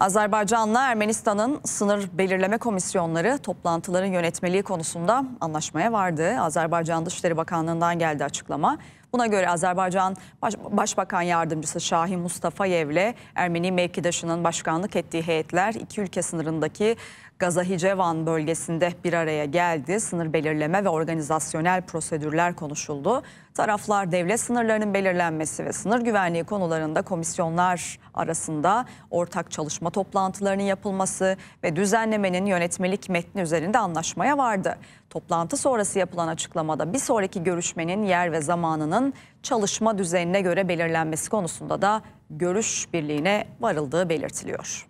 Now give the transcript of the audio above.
Azerbaycan'la Ermenistan'ın sınır belirleme komisyonları toplantıların yönetmeliği konusunda anlaşmaya vardı. Azerbaycan Dışişleri Bakanlığı'ndan geldi açıklama. Buna göre Azerbaycan Baş Başbakan Yardımcısı Şahin Mustafayev'le Ermeni mevkidaşının başkanlık ettiği heyetler iki ülke sınırındaki Gazahicevan bölgesinde bir araya geldi. Sınır belirleme ve organizasyonel prosedürler konuşuldu. Taraflar devlet sınırlarının belirlenmesi ve sınır güvenliği konularında komisyonlar arasında ortak çalışma toplantılarının yapılması ve düzenlemenin yönetmelik metni üzerinde anlaşmaya vardı. Toplantı sonrası yapılan açıklamada bir sonraki görüşmenin yer ve zamanının çalışma düzenine göre belirlenmesi konusunda da görüş birliğine varıldığı belirtiliyor.